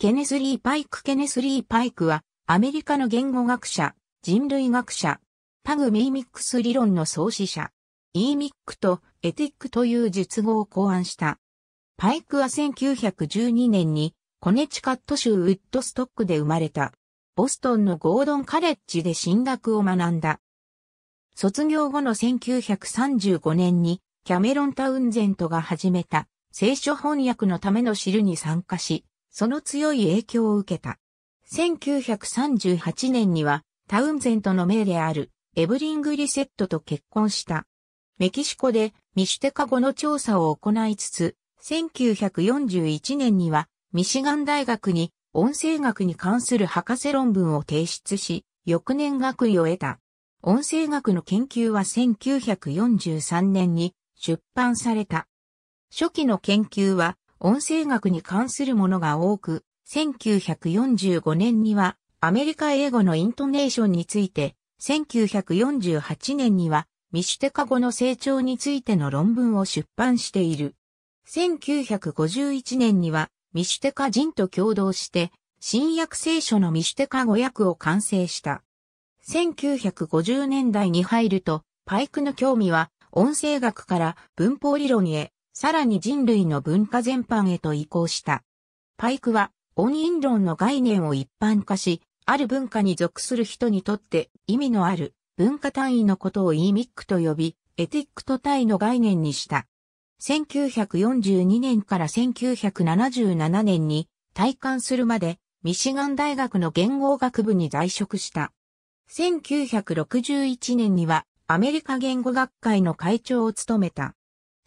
ケネスリー・パイクケネスリー・パイクは、アメリカの言語学者、人類学者、パグ・ミーミックス理論の創始者、イーミックとエティックという述語を考案した。パイクは1912年に、コネチカット州ウッドストックで生まれた。ボストンのゴードンカレッジで進学を学んだ。卒業後の1935年に、キャメロン・タウンゼントが始めた、聖書翻訳のための知るに参加し、その強い影響を受けた。1938年には、タウンゼントの命である、エブリング・リセットと結婚した。メキシコで、ミシュテカ語の調査を行いつつ、1941年には、ミシガン大学に、音声学に関する博士論文を提出し、翌年学位を得た。音声学の研究は1943年に出版された。初期の研究は音声学に関するものが多く、1945年にはアメリカ英語のイントネーションについて、1948年にはミシュテカ語の成長についての論文を出版している。1951年にはミシュテカ人と共同して、新約聖書のミシュテカ語訳を完成した。1950年代に入ると、パイクの興味は音声学から文法理論へ、さらに人類の文化全般へと移行した。パイクは、音韻論の概念を一般化し、ある文化に属する人にとって意味のある文化単位のことをイーミックと呼び、エティックと体の概念にした。1942年から1977年に退官するまで、ミシガン大学の言語学部に在職した。1961年にはアメリカ言語学会の会長を務めた。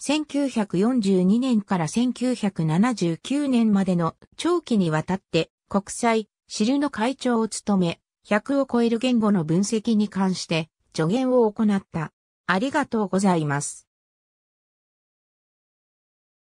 1942年から1979年までの長期にわたって国際シルの会長を務め、100を超える言語の分析に関して助言を行った。ありがとうございます。